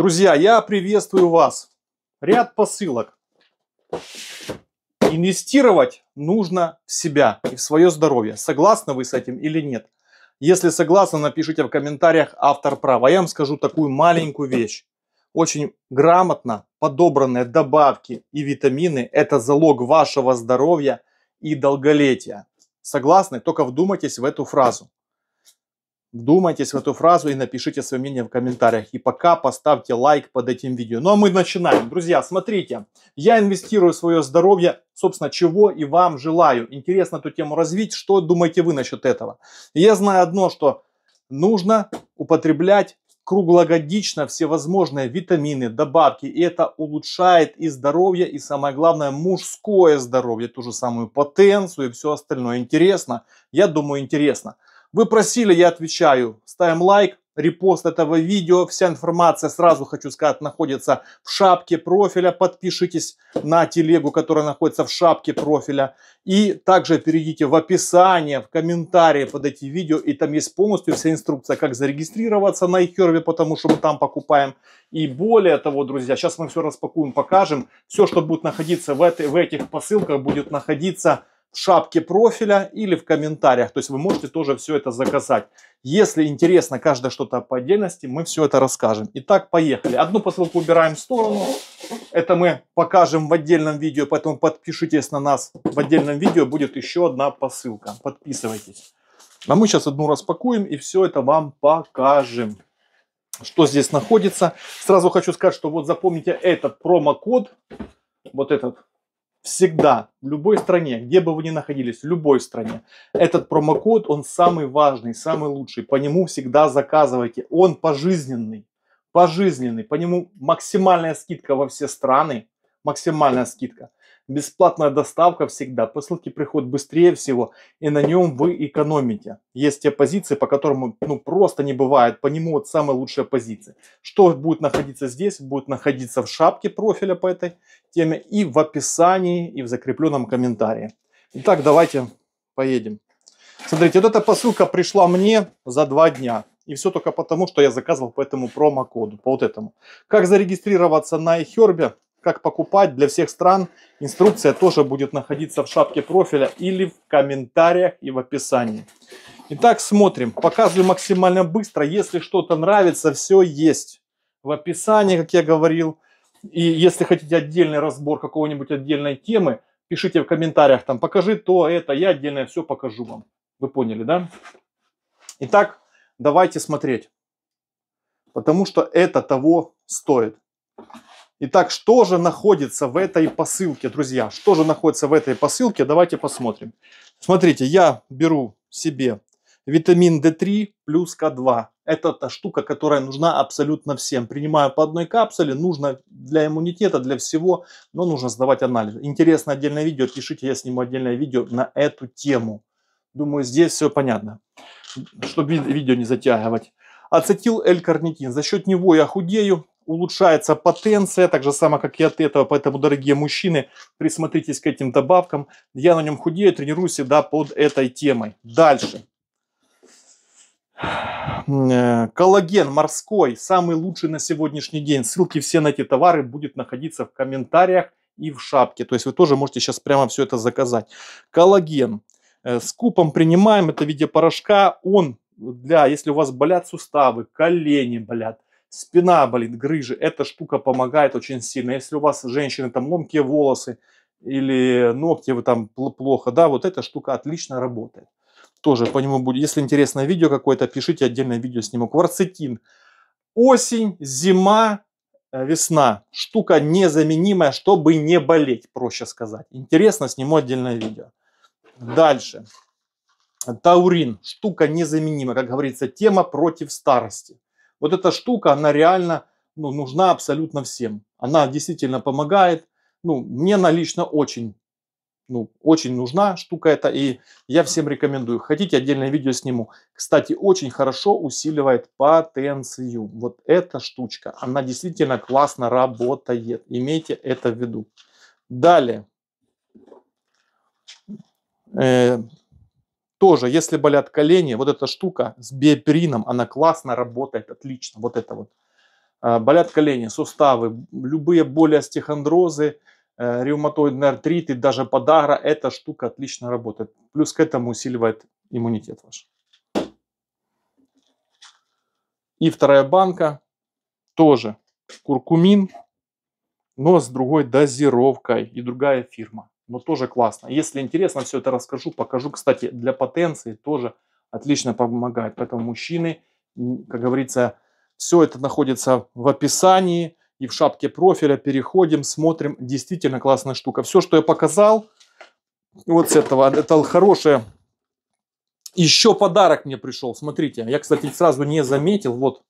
Друзья, я приветствую вас. Ряд посылок. Инвестировать нужно в себя и в свое здоровье. Согласны вы с этим или нет? Если согласны, напишите в комментариях автор права. Я вам скажу такую маленькую вещь. Очень грамотно подобранные добавки и витамины – это залог вашего здоровья и долголетия. Согласны? Только вдумайтесь в эту фразу. Вдумайтесь в эту фразу и напишите свое мнение в комментариях. И пока поставьте лайк под этим видео. Ну а мы начинаем. Друзья, смотрите, я инвестирую в свое здоровье, собственно, чего и вам желаю. Интересно эту тему развить. Что думаете вы насчет этого? Я знаю одно, что нужно употреблять круглогодично всевозможные витамины, добавки. И это улучшает и здоровье, и самое главное мужское здоровье, ту же самую потенцию и все остальное. Интересно? Я думаю, интересно. Вы просили, я отвечаю. Ставим лайк, репост этого видео. Вся информация, сразу хочу сказать, находится в шапке профиля. Подпишитесь на телегу, которая находится в шапке профиля. И также перейдите в описание, в комментарии под эти видео. И там есть полностью вся инструкция, как зарегистрироваться на iHerb, потому что мы там покупаем. И более того, друзья, сейчас мы все распакуем, покажем. Все, что будет находиться в, этой, в этих посылках, будет находиться шапке профиля или в комментариях. То есть вы можете тоже все это заказать. Если интересно каждое что-то по отдельности, мы все это расскажем. Итак, поехали. Одну посылку убираем в сторону. Это мы покажем в отдельном видео, поэтому подпишитесь на нас. В отдельном видео будет еще одна посылка. Подписывайтесь. А мы сейчас одну распакуем и все это вам покажем. Что здесь находится. Сразу хочу сказать, что вот запомните этот промокод. Вот этот Всегда, в любой стране, где бы вы ни находились, в любой стране, этот промокод, он самый важный, самый лучший. По нему всегда заказывайте. Он пожизненный, пожизненный. По нему максимальная скидка во все страны, максимальная скидка. Бесплатная доставка всегда, Посылки приходят быстрее всего, и на нем вы экономите. Есть те позиции, по которым ну, просто не бывает, по нему вот самая лучшая позиция. Что будет находиться здесь, будет находиться в шапке профиля по этой теме и в описании, и в закрепленном комментарии. Итак, давайте поедем. Смотрите, вот эта посылка пришла мне за два дня. И все только потому, что я заказывал по этому промокоду, по вот этому. Как зарегистрироваться на iHerb? как покупать для всех стран. Инструкция тоже будет находиться в шапке профиля или в комментариях и в описании. Итак, смотрим. Показываю максимально быстро. Если что-то нравится, все есть. В описании, как я говорил. И если хотите отдельный разбор какого-нибудь отдельной темы, пишите в комментариях там, покажи то, это, я отдельное все покажу вам. Вы поняли, да? Итак, давайте смотреть. Потому что это того стоит. Итак, что же находится в этой посылке, друзья? Что же находится в этой посылке? Давайте посмотрим. Смотрите, я беру себе витамин D3 плюс К2. Это та штука, которая нужна абсолютно всем. Принимаю по одной капсуле, нужно для иммунитета, для всего, но нужно сдавать анализы. Интересно отдельное видео, пишите, я сниму отдельное видео на эту тему. Думаю, здесь все понятно, чтобы видео не затягивать. Ацетил L-карнитин. За счет него я худею, улучшается потенция, так же самое, как и от этого. Поэтому, дорогие мужчины, присмотритесь к этим добавкам. Я на нем худею, тренируюсь всегда под этой темой. Дальше. Э, коллаген морской, самый лучший на сегодняшний день. Ссылки все на эти товары будет находиться в комментариях и в шапке. То есть вы тоже можете сейчас прямо все это заказать. Коллаген. Э, с купом принимаем, это в виде порошка. Он для, если у вас болят суставы, колени болят, спина болит, грыжи. Эта штука помогает очень сильно. Если у вас женщины там ломкие волосы или ногти вы там плохо, да, вот эта штука отлично работает. Тоже по нему будет, если интересное видео какое-то, пишите отдельное видео сниму. Кварцетин. Осень, зима, э, весна. Штука незаменимая, чтобы не болеть, проще сказать. Интересно, сниму отдельное видео. Дальше. Таурин. Штука незаменимая, как говорится, тема против старости. Вот эта штука, она реально ну, нужна абсолютно всем. Она действительно помогает. Ну, мне она лично очень, ну, очень нужна штука эта, и я всем рекомендую. Хотите, отдельное видео сниму. Кстати, очень хорошо усиливает потенцию. Вот эта штучка, она действительно классно работает. Имейте это в виду. Далее. Э, тоже, если болят колени, вот эта штука с биоперином, она классно работает, отлично, вот это вот. А, болят колени, суставы, любые боли остеохондрозы, э, ревматоидный артрит и даже подагра, эта штука отлично работает. Плюс к этому усиливает иммунитет ваш. И вторая банка тоже куркумин, но с другой дозировкой и другая фирма но тоже классно. Если интересно, все это расскажу, покажу. Кстати, для потенции тоже отлично помогает. Поэтому мужчины, как говорится, все это находится в описании и в шапке профиля. Переходим, смотрим. Действительно классная штука. Все, что я показал, вот с этого, это хорошее. Еще подарок мне пришел, смотрите. Я, кстати, сразу не заметил, вот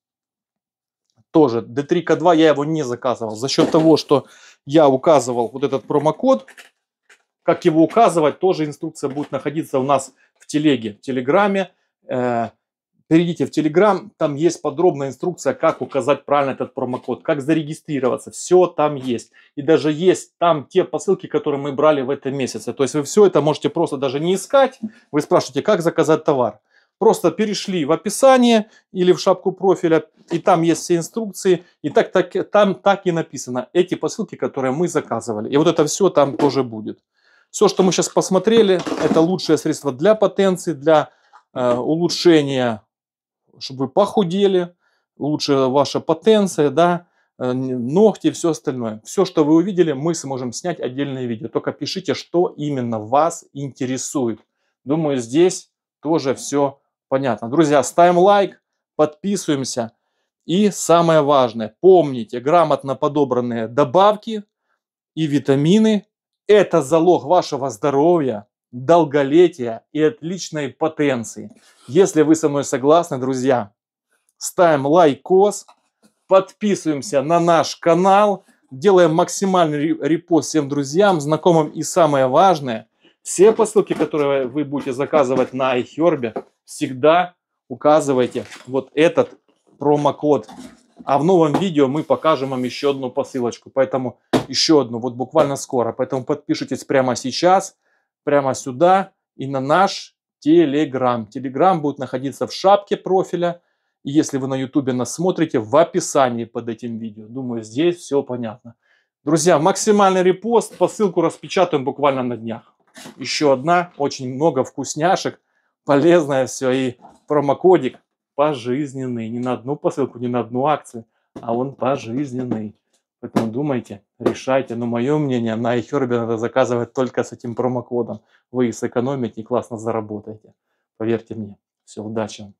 тоже D3K2 я его не заказывал. За счет того, что я указывал вот этот промокод, как его указывать, тоже инструкция будет находиться у нас в телеге, в телеграме. Э, перейдите в телеграм, там есть подробная инструкция, как указать правильно этот промокод, как зарегистрироваться, все там есть. И даже есть там те посылки, которые мы брали в этом месяце. То есть вы все это можете просто даже не искать, вы спрашиваете, как заказать товар. Просто перешли в описание или в шапку профиля, и там есть все инструкции, и так, так, там так и написано, эти посылки, которые мы заказывали. И вот это все там тоже будет. Все, что мы сейчас посмотрели, это лучшее средство для потенции, для э, улучшения, чтобы вы похудели, лучше ваша потенция, да, э, ногти все остальное. Все, что вы увидели, мы сможем снять отдельное видео. Только пишите, что именно вас интересует. Думаю, здесь тоже все понятно. Друзья, ставим лайк, подписываемся. И самое важное, помните, грамотно подобранные добавки и витамины это залог вашего здоровья, долголетия и отличной потенции. Если вы со мной согласны, друзья, ставим лайкос, подписываемся на наш канал, делаем максимальный репост всем друзьям, знакомым и самое важное, все посылки, которые вы будете заказывать на iHerb, всегда указывайте вот этот промокод. А в новом видео мы покажем вам еще одну посылочку. Поэтому еще одну, вот буквально скоро. Поэтому подпишитесь прямо сейчас, прямо сюда и на наш Телеграм. Телеграм будет находиться в шапке профиля. И если вы на Ютубе нас смотрите, в описании под этим видео. Думаю, здесь все понятно. Друзья, максимальный репост. Посылку распечатаем буквально на днях. Еще одна. Очень много вкусняшек. Полезное все. И промокодик пожизненный. Не на одну посылку, не на одну акцию, а он пожизненный. Поэтому думайте, решайте. Но мое мнение, на iHerb надо заказывать только с этим промокодом. Вы и сэкономите, и классно заработаете. Поверьте мне. Все, удачи!